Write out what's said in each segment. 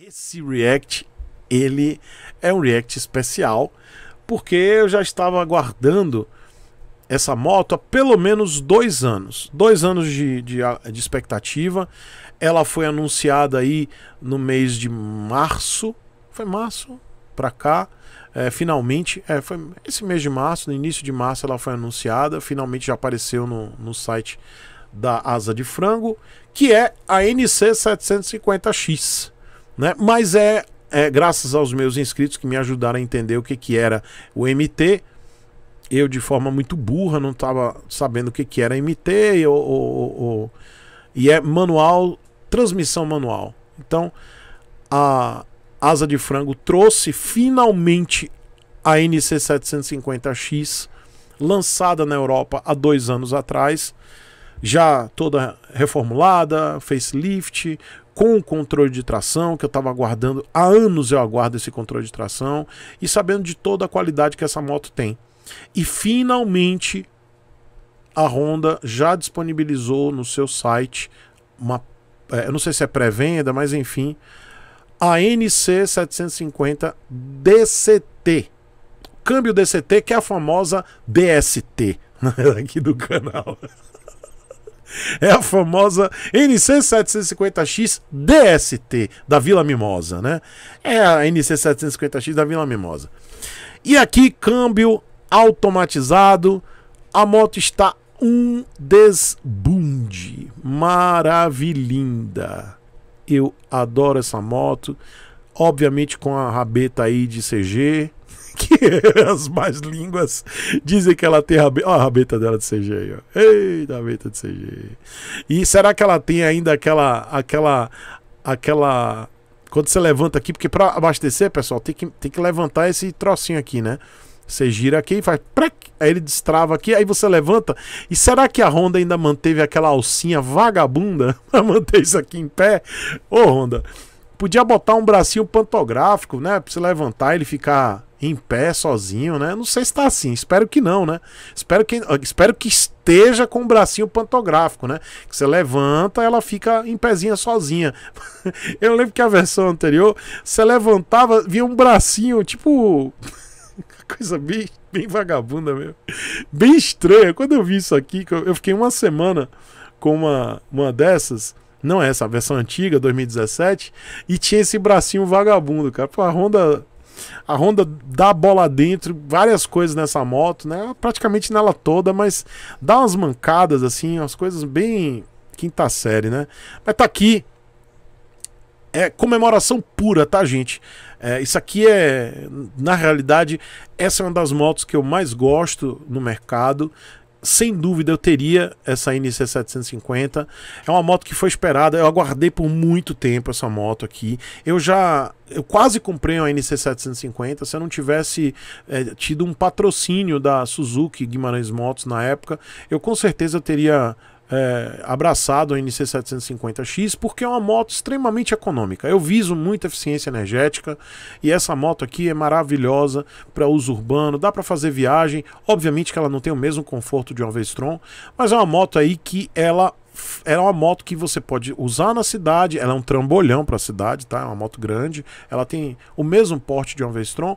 Esse react, ele é um react especial, porque eu já estava aguardando essa moto há pelo menos dois anos. Dois anos de, de, de, expectativa. Ela foi anunciada aí no mês de março. Foi março para cá. É, finalmente, é, foi esse mês de março, no início de março ela foi anunciada. Finalmente já apareceu no, no site da Asa de Frango, que é a NC750X. Né? Mas é, é graças aos meus inscritos que me ajudaram a entender o que, que era o MT. Eu, de forma muito burra, não estava sabendo o que, que era MT ou, ou, ou, e é manual, transmissão manual. Então, a Asa de Frango trouxe finalmente a NC750X, lançada na Europa há dois anos atrás, já toda reformulada, facelift, com o controle de tração que eu estava aguardando. Há anos eu aguardo esse controle de tração e sabendo de toda a qualidade que essa moto tem. E finalmente a Honda já disponibilizou no seu site uma, é, eu não sei se é pré-venda, mas enfim, a NC 750 DCT. Câmbio DCT que é a famosa DST aqui do canal. É a famosa NC750X DST da Vila Mimosa, né? É a NC750X da Vila Mimosa. E aqui, câmbio automatizado. A moto está um desbunde. Maravilhinda. Eu adoro essa moto. Obviamente com a rabeta aí de CG que as mais línguas dizem que ela tem a rabeta dela de CG, ó. Eita, rabeta de CG. E será que ela tem ainda aquela. aquela. aquela. Quando você levanta aqui, porque para abastecer, pessoal, tem que, tem que levantar esse trocinho aqui, né? Você gira aqui e faz. Prec, aí ele destrava aqui, aí você levanta. E será que a Honda ainda manteve aquela alcinha vagabunda pra manter isso aqui em pé? Ô, Honda, podia botar um bracinho pantográfico, né? Pra você levantar ele ficar em pé sozinho, né? Não sei se tá assim, espero que não, né? Espero que, espero que esteja com o bracinho pantográfico, né? Que você levanta, ela fica em pezinha sozinha. Eu lembro que a versão anterior, você levantava, via um bracinho, tipo coisa bem, bem vagabunda mesmo. Bem estranha. Quando eu vi isso aqui, eu fiquei uma semana com uma, uma dessas não é essa, a versão antiga, 2017, e tinha esse bracinho vagabundo, cara. Pô, a Honda a Honda dá bola dentro, várias coisas nessa moto, né? Praticamente nela toda, mas dá umas mancadas assim, umas coisas bem quinta série, né? Mas tá aqui. É comemoração pura, tá, gente? É, isso aqui é, na realidade, essa é uma das motos que eu mais gosto no mercado sem dúvida eu teria essa NC750. É uma moto que foi esperada, eu aguardei por muito tempo essa moto aqui. Eu já eu quase comprei uma NC750 se eu não tivesse é, tido um patrocínio da Suzuki Guimarães Motos na época, eu com certeza teria é, abraçado a NC750X porque é uma moto extremamente econômica. Eu viso muita eficiência energética e essa moto aqui é maravilhosa para uso urbano, dá para fazer viagem. Obviamente que ela não tem o mesmo conforto de uma Vestron, mas é uma moto aí que ela ela é uma moto que você pode usar na cidade, ela é um trambolhão para a cidade, tá? É uma moto grande, ela tem o mesmo porte de uma Vestron,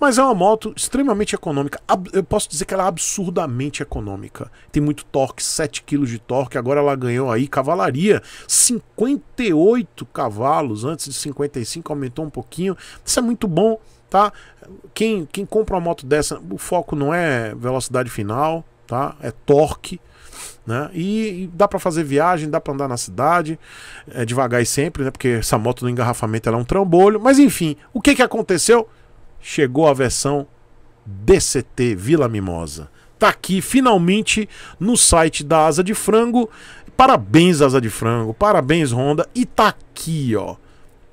mas é uma moto extremamente econômica. Eu posso dizer que ela é absurdamente econômica. Tem muito torque, 7 kg de torque, agora ela ganhou aí cavalaria, 58 cavalos, antes de 55 aumentou um pouquinho. Isso é muito bom, tá? Quem quem compra uma moto dessa, o foco não é velocidade final, tá? É torque né? E, e dá para fazer viagem, dá para andar na cidade, é, devagar e sempre, né? porque essa moto no engarrafamento é um trambolho. Mas enfim, o que, que aconteceu? Chegou a versão DCT Vila Mimosa. Tá aqui finalmente no site da Asa de Frango. Parabéns, Asa de Frango. Parabéns, Honda. E tá aqui, ó.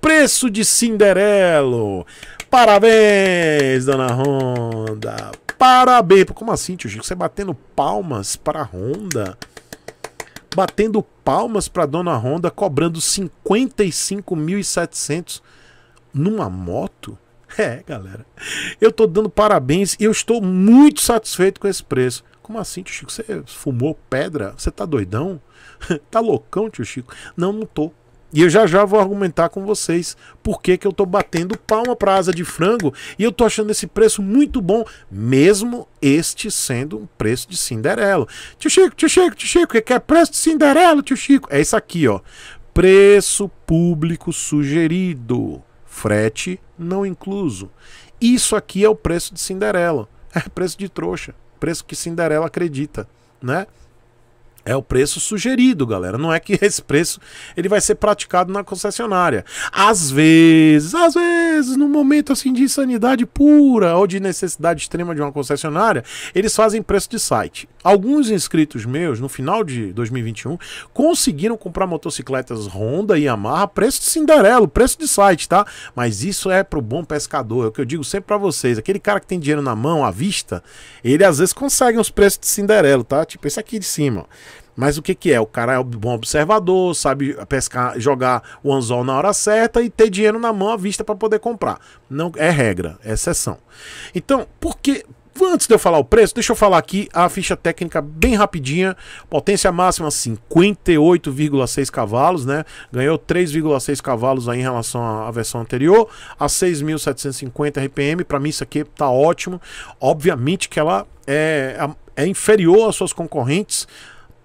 Preço de Cinderelo. Parabéns, dona Honda. Parabéns. Como assim, tio Chico? Você batendo palmas para Honda? Batendo palmas para dona Honda, cobrando 55.700 numa moto? É, galera. Eu tô dando parabéns e eu estou muito satisfeito com esse preço. Como assim, tio Chico? Você fumou pedra? Você tá doidão? tá loucão, tio Chico? Não, não tô. E eu já já vou argumentar com vocês por que, que eu tô batendo palma pra asa de frango e eu tô achando esse preço muito bom, mesmo este sendo um preço de Cinderelo. Tio Chico, tio Chico, tio Chico, que é preço de Cinderelo, tio Chico? É isso aqui, ó. Preço público sugerido, frete não incluso. Isso aqui é o preço de Cinderela. É preço de trouxa, preço que Cinderela acredita, né? É o preço sugerido, galera. Não é que esse preço ele vai ser praticado na concessionária. Às vezes, às vezes, no momento assim de insanidade pura ou de necessidade extrema de uma concessionária, eles fazem preço de site. Alguns inscritos meus, no final de 2021, conseguiram comprar motocicletas Honda e Yamaha, preço de Cinderelo, preço de site, tá? Mas isso é pro bom pescador, é o que eu digo sempre para vocês. Aquele cara que tem dinheiro na mão, à vista, ele às vezes consegue uns preços de Cinderelo, tá? Tipo esse aqui de cima. Mas o que, que é? O cara é um bom observador, sabe pescar, jogar o anzol na hora certa e ter dinheiro na mão à vista para poder comprar. Não é regra, é exceção. Então, por que, Antes de eu falar o preço, deixa eu falar aqui a ficha técnica bem rapidinha. Potência máxima 58,6 cavalos, né? Ganhou 3,6 cavalos aí em relação à versão anterior, a 6.750 RPM. Para mim isso aqui tá ótimo. Obviamente que ela é, é inferior às suas concorrentes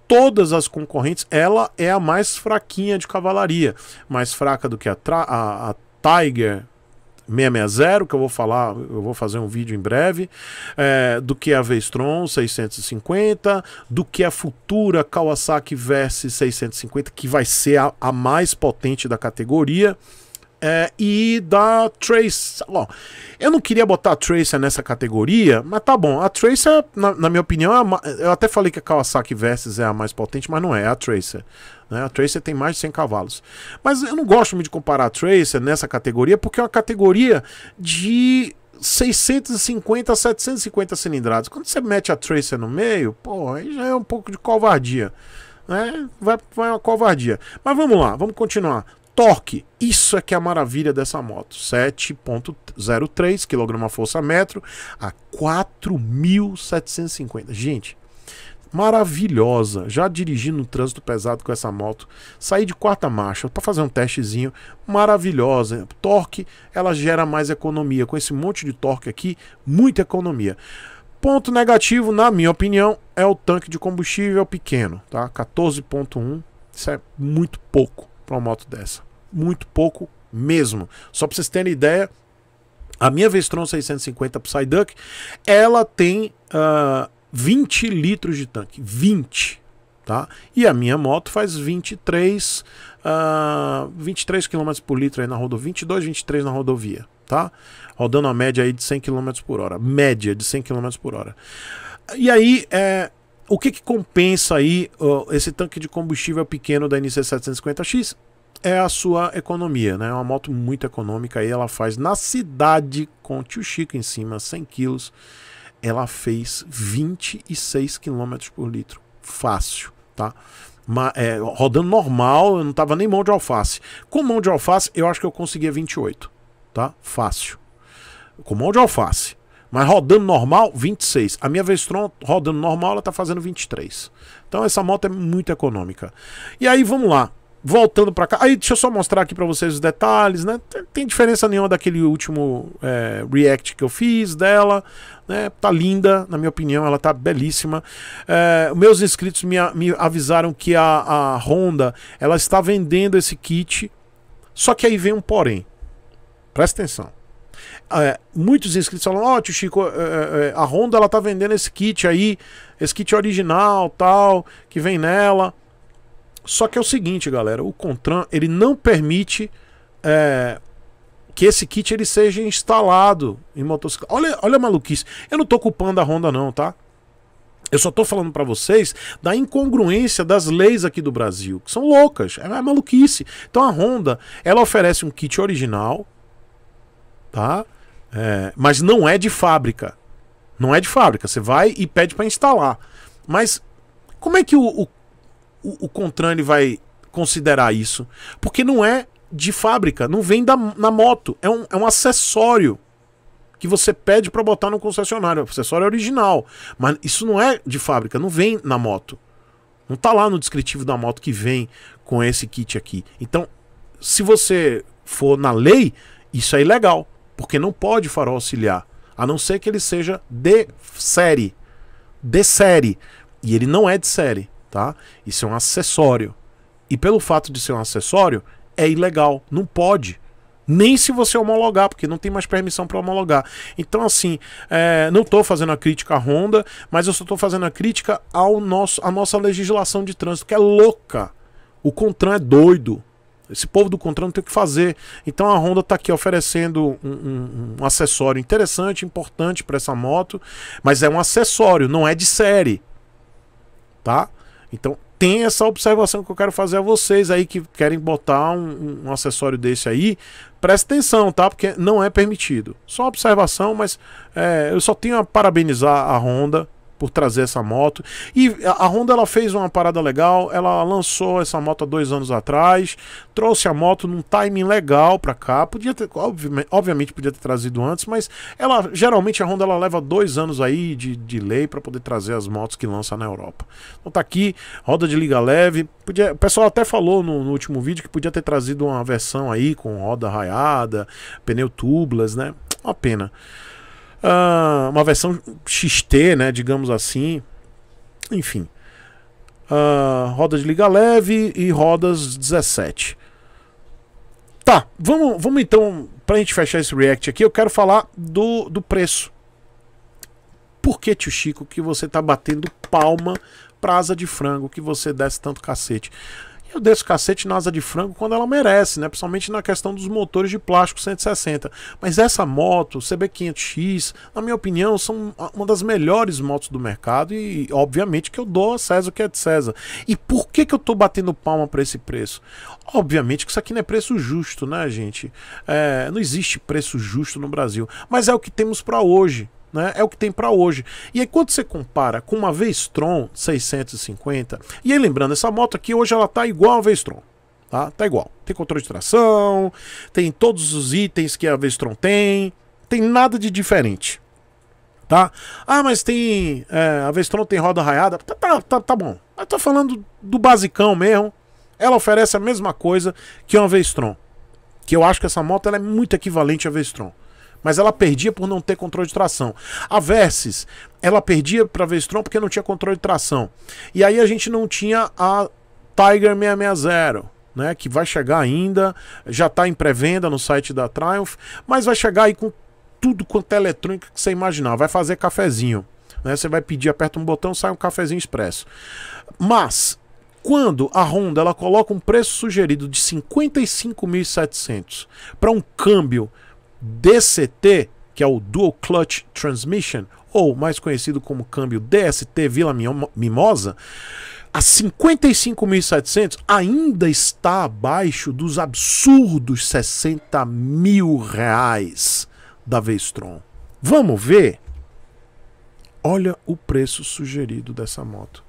todas as concorrentes, ela é a mais fraquinha de cavalaria. Mais fraca do que a, a, a Tiger, 660, que eu vou falar, eu vou fazer um vídeo em breve, é, do que a Vestron 650, do que a futura Kawasaki Verse 650, que vai ser a, a mais potente da categoria. É, e da Trace. eu não queria botar a Tracer nessa categoria, mas tá bom. A Tracer, na, na minha opinião, é a, eu até falei que a Kawasaki Versys é a mais potente, mas não é, é a Tracer. Né? A Tracer tem mais de 100 cavalos. Mas eu não gosto muito de comparar a Tracer nessa categoria, porque é uma categoria de 650 a 750 cilindrados. Quando você mete a Tracer no meio, pô, aí já é um pouco de covardia. Né? Vai, vai uma covardia. Mas vamos lá, vamos continuar. Torque, isso é que é a maravilha dessa moto. 7.03 kg força metro a 4.750. Gente, maravilhosa, já dirigi no trânsito pesado com essa moto, saí de quarta marcha para fazer um testezinho, maravilhosa, torque, ela gera mais economia, com esse monte de torque aqui, muita economia. Ponto negativo, na minha opinião, é o tanque de combustível pequeno, tá? 14.1, isso é muito pouco para uma moto dessa, muito pouco mesmo. Só para vocês terem ideia, a minha Vestron 650 Psyduck, ela tem ah, 20 litros de tanque. 20. Tá? E a minha moto faz 23, uh, 23 km por litro aí na rodovia, 22, 23 na rodovia, tá? Rodando a média aí de 100 km por hora, média de 100 km por hora. E aí, é, o que, que compensa aí uh, esse tanque de combustível pequeno da NC750X? É a sua economia, né? É uma moto muito econômica aí, ela faz na cidade com o Tio Chico em cima, 100 quilos, ela fez 26 km por litro. Fácil, tá? mas é, rodando normal, eu não tava nem mão de alface. Com mão de alface, eu acho que eu conseguia 28, tá? Fácil. Com mão de alface. Mas rodando normal, 26. A minha Vestron rodando normal, ela tá fazendo 23. Então essa moto é muito econômica. E aí, vamos lá voltando para cá. Aí, deixa eu só mostrar aqui para vocês os detalhes, né? Tem, tem diferença nenhuma daquele último é, react que eu fiz dela, né? Tá linda, na minha opinião, ela tá belíssima. É, meus inscritos me, me avisaram que a, a Honda, ela está vendendo esse kit, só que aí vem um porém. Presta atenção. É, muitos inscritos falam: Ó, oh, tio Chico, é, é, é, a Honda ela tá vendendo esse kit aí, esse kit original, tal, que vem nela. Só que é o seguinte, galera, o Contran ele não permite é, que esse kit ele seja instalado em motocicleta. Olha, olha a maluquice. Eu não tô culpando a Honda não, tá? Eu só tô falando para vocês da incongruência das leis aqui do Brasil, que são loucas, é, é maluquice. Então a Honda, ela oferece um kit original, tá? É, mas não é de fábrica. Não é de fábrica. Você vai e pede para instalar. Mas como é que o, o, o, o Contrane vai considerar isso? Porque não é de fábrica, não vem da, na moto, é um, é um acessório que você pede para botar no concessionário, o é acessório é original, mas isso não é de fábrica, não vem na moto. Não tá lá no descritivo da moto que vem com esse kit aqui. Então, se você for na lei, isso é ilegal, porque não pode farol auxiliar, a não ser que ele seja de série. De série. E ele não é de série tá? Isso é um acessório. E pelo fato de ser um acessório, é ilegal, não pode. Nem se você homologar, porque não tem mais permissão para homologar. Então, assim, é, não estou fazendo a crítica à Honda, mas eu só estou fazendo a crítica ao nosso, à nossa legislação de trânsito, que é louca. O Contran é doido. Esse povo do Contran não tem o que fazer. Então a Honda está aqui oferecendo um, um, um, acessório interessante, importante para essa moto, mas é um acessório, não é de série. Tá? Então tem essa observação que eu quero fazer a vocês aí que querem botar um, um acessório desse aí. Presta atenção, tá? Porque não é permitido. Só observação, mas é, eu só tenho a parabenizar a Honda por trazer essa moto. E a Honda ela fez uma parada legal, ela lançou essa moto há dois anos atrás, trouxe a moto num timing legal para cá, podia ter, obviamente podia ter trazido antes, mas ela geralmente a Honda ela leva dois anos aí de, de lei para poder trazer as motos que lança na Europa. Então tá aqui, roda de liga leve, podia, o pessoal até falou no, no último vídeo que podia ter trazido uma versão aí com roda raiada, pneu tublas, né? Uma pena. Uh, uma versão XT, né? Digamos assim. Enfim. Uh, roda de liga leve e rodas 17. Tá, vamos, vamos então, pra gente fechar esse react aqui, eu quero falar do, do preço. Por que, tio Chico, que você tá batendo palma pra asa de frango que você desce tanto cacete? eu desço cacete na asa de frango quando ela merece, né? Principalmente na questão dos motores de plástico 160. Mas essa moto, CB500X, na minha opinião, são uma das melhores motos do mercado e, obviamente, que eu dou a César o que é de César. E por que, que eu tô batendo palma para esse preço? Obviamente que isso aqui não é preço justo, né, gente? É, não existe preço justo no Brasil, mas é o que temos para hoje. Né? É o que tem para hoje. E aí quando você compara com uma Vestron 650, e aí lembrando, essa moto aqui hoje ela tá igual a Vestron. Tá? tá igual. Tem controle de tração, tem todos os itens que a Vestron tem, tem nada de diferente. Tá? Ah, mas tem. É, a Vestron tem roda raiada. Tá, tá, tá, tá bom. Eu tô falando do basicão mesmo. Ela oferece a mesma coisa que uma Vestron. Que eu acho que essa moto ela é muito equivalente à Vestron mas ela perdia por não ter controle de tração. A Versys, ela perdia para a Vestron porque não tinha controle de tração. E aí a gente não tinha a Tiger 660. Né, que vai chegar ainda, já está em pré-venda no site da Triumph, mas vai chegar aí com tudo quanto é eletrônica que você imaginar. Vai fazer cafezinho. Né? Você vai pedir, aperta um botão, sai um cafezinho expresso. Mas, quando a Honda ela coloca um preço sugerido de 55.700 para um câmbio DCT, que é o Dual Clutch Transmission, ou mais conhecido como câmbio DST Vila Mimosa, a 55.700 ainda está abaixo dos absurdos 60 mil reais da Vestron. Vamos ver? Olha o preço sugerido dessa moto.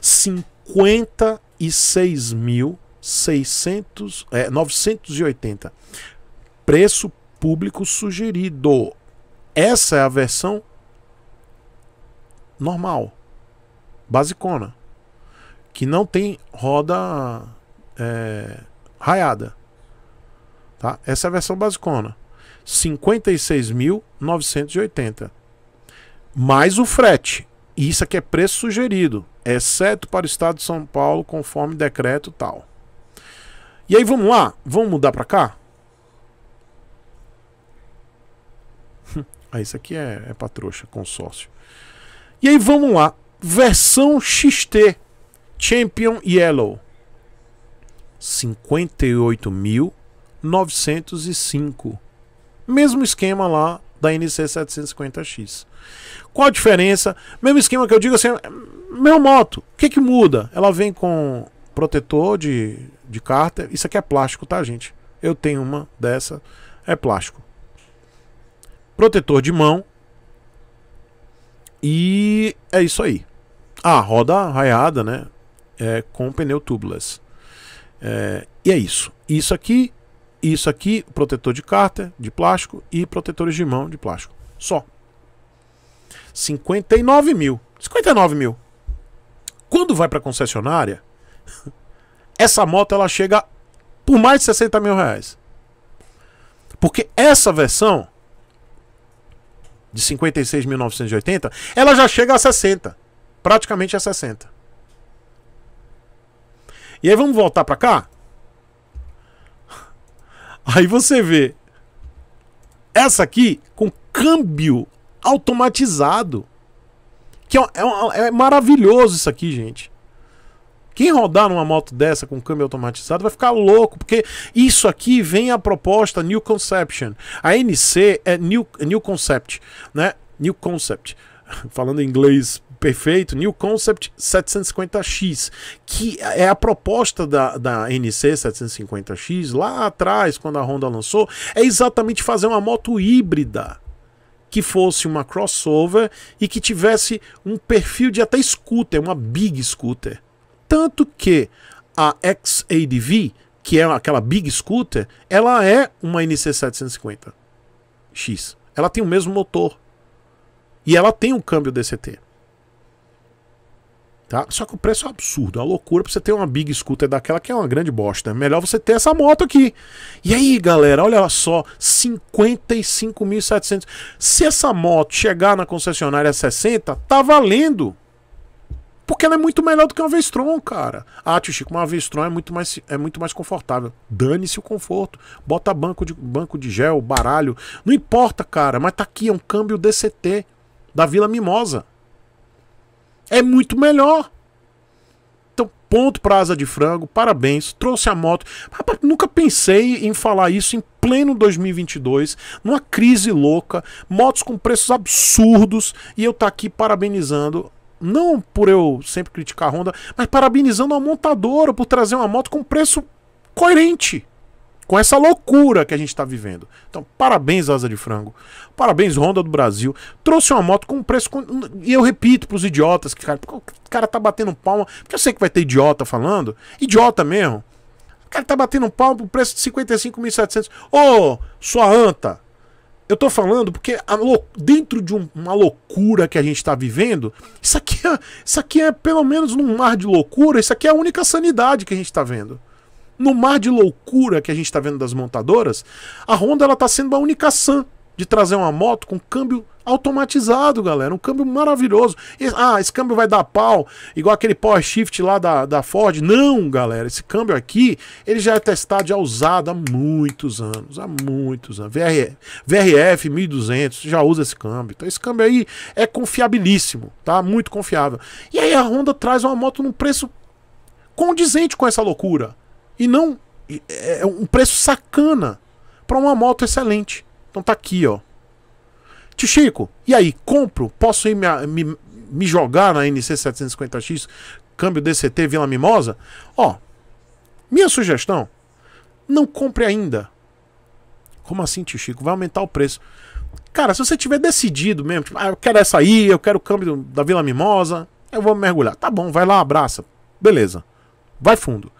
56.600, é, 980 preço público sugerido. Essa é a versão normal, basicona, que não tem roda é, raiada. Tá? Essa é a versão basicona. 56.980. Mais o frete. E isso aqui é preço sugerido, exceto para o estado de São Paulo, conforme decreto tal. E aí vamos lá, vamos mudar para cá? ah, isso aqui é, é patrouxa, consórcio. E aí vamos lá. Versão XT Champion Yellow. 58.905. Mesmo esquema lá da NC750X. Qual a diferença? Mesmo esquema que eu digo assim, meu moto, o que que muda? Ela vem com protetor de, de cárter, isso aqui é plástico, tá gente? Eu tenho uma dessa, é plástico protetor de mão. E é isso aí. Ah, roda raiada, né? É, com pneu tubeless. É, e é isso. Isso aqui, isso aqui, protetor de cárter de plástico e protetores de mão de plástico. Só. 59 mil. 59 mil. Quando vai para concessionária, essa moto ela chega por mais de 60 mil reais. Porque essa versão de 56.980, ela já chega a 60, praticamente é a 60. E aí vamos voltar para cá? Aí você vê essa aqui com câmbio automatizado. Que é, é, é maravilhoso isso aqui, gente. Quem rodar numa moto dessa com câmbio automatizado vai ficar louco, porque isso aqui vem a proposta New Conception. A NC é New, new Concept, né? New Concept. Falando em inglês perfeito, New Concept 750X, que é a proposta da, da NC 750X lá atrás, quando a Honda lançou, é exatamente fazer uma moto híbrida que fosse uma crossover e que tivesse um perfil de até scooter, uma big scooter. Tanto que a XADV, que é aquela Big Scooter, ela é uma NC750X. Ela tem o mesmo motor. E ela tem um câmbio DCT. Tá? Só que o preço é um absurdo, é uma loucura pra você ter uma Big Scooter daquela que é uma grande bosta. É melhor você ter essa moto aqui. E aí, galera, olha só, 55.700. Se essa moto chegar na concessionária 60, tá valendo. Porque ela é muito melhor do que uma Vestron, cara. Ah, tio Chico, uma Vestron é muito mais, é muito mais confortável. Dane-se o conforto. Bota banco de, banco de gel, baralho. Não importa, cara. Mas tá aqui, é um câmbio DCT da Vila Mimosa. É muito melhor. Então, ponto pra asa de frango. Parabéns. Trouxe a moto. Rapaz, nunca pensei em falar isso em pleno 2022, numa crise louca, motos com preços absurdos, e eu tá aqui parabenizando não por eu sempre criticar a Honda, mas parabenizando a montadora por trazer uma moto com preço coerente com essa loucura que a gente está vivendo. Então, parabéns, Asa de Frango. Parabéns, Honda do Brasil. Trouxe uma moto com um preço. E eu repito para os idiotas que cara, o cara tá batendo palma. Porque eu sei que vai ter idiota falando. Idiota mesmo. O cara tá batendo palma pro preço de 55.700. Ô, oh, sua anta. Eu tô falando porque dentro de um, uma loucura que a gente tá vivendo, isso aqui, é, isso aqui é pelo menos num mar de loucura, isso aqui é a única sanidade que a gente tá vendo. No mar de loucura que a gente tá vendo das montadoras, a Honda ela tá sendo a única sã de trazer uma moto com câmbio automatizado, galera. Um câmbio maravilhoso. Ah, esse câmbio vai dar pau, igual aquele Power Shift lá da, da Ford. Não, galera. Esse câmbio aqui, ele já é testado, já é usado há muitos anos. Há muitos anos. VRF, VRF 1200 já usa esse câmbio. Então esse câmbio aí é confiabilíssimo, tá? Muito confiável. E aí a Honda traz uma moto num preço condizente com essa loucura. E não é, é um preço sacana para uma moto excelente. Então tá aqui, ó. Tio Chico, e aí, compro? Posso ir me, me, me jogar na NC750X, câmbio DCT Vila Mimosa? Ó, minha sugestão, não compre ainda. Como assim, tio Chico? Vai aumentar o preço. Cara, se você tiver decidido mesmo, tipo, ah, eu quero essa aí, eu quero o câmbio da Vila Mimosa, eu vou mergulhar. Tá bom, vai lá, abraça. Beleza. Vai fundo.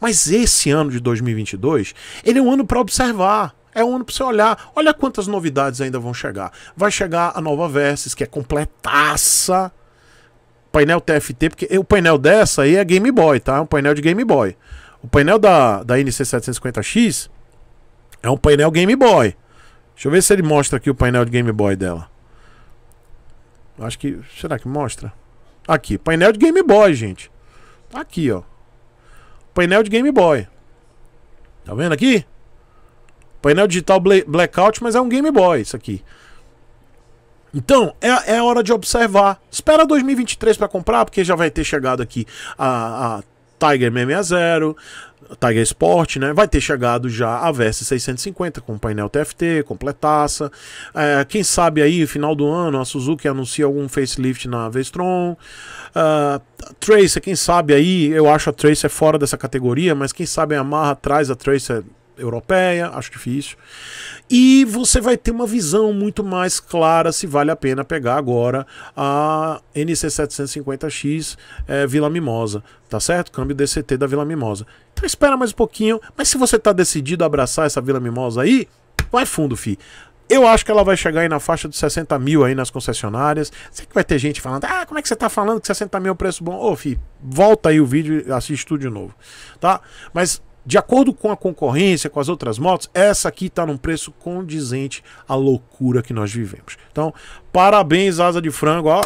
Mas esse ano de 2022, ele é um ano para observar. É um ano para você olhar. Olha quantas novidades ainda vão chegar. Vai chegar a nova Versys, que é completaça. Painel TFT, porque o painel dessa aí é Game Boy, tá? É um painel de Game Boy. O painel da, da NC750X é um painel Game Boy. Deixa eu ver se ele mostra aqui o painel de Game Boy dela. Acho que. Será que mostra? Aqui, painel de Game Boy, gente. Tá aqui, ó. Painel de Game Boy. Tá vendo aqui? Painel digital blackout, mas é um Game Boy isso aqui. Então, é, é hora de observar. Espera 2023 para comprar, porque já vai ter chegado aqui a, a Tiger 660, Tiger Sport, né? Vai ter chegado já a Versa 650 com painel TFT, completaça. É, quem sabe aí, final do ano, a Suzuki anuncia algum facelift na Vestron. Uh, Tracer, quem sabe aí, eu acho a Tracer fora dessa categoria, mas quem sabe a Yamaha traz a Tracer europeia, acho difícil. E você vai ter uma visão muito mais clara se vale a pena pegar agora a NC750X é, eh, Vila Mimosa, tá certo? Câmbio DCT da Vila Mimosa. Então espera mais um pouquinho, mas se você está decidido a abraçar essa Vila Mimosa aí, vai fundo, fi. Eu acho que ela vai chegar aí na faixa de 60 mil aí nas concessionárias. Sei que vai ter gente falando, ah, como é que você tá falando que 60 mil é o preço bom? Ô, fi, volta aí o vídeo e assiste tudo de novo, tá? Mas de acordo com a concorrência, com as outras motos, essa aqui está num preço condizente à loucura que nós vivemos. Então, parabéns, asa de frango, ó.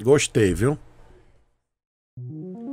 Gostei, viu?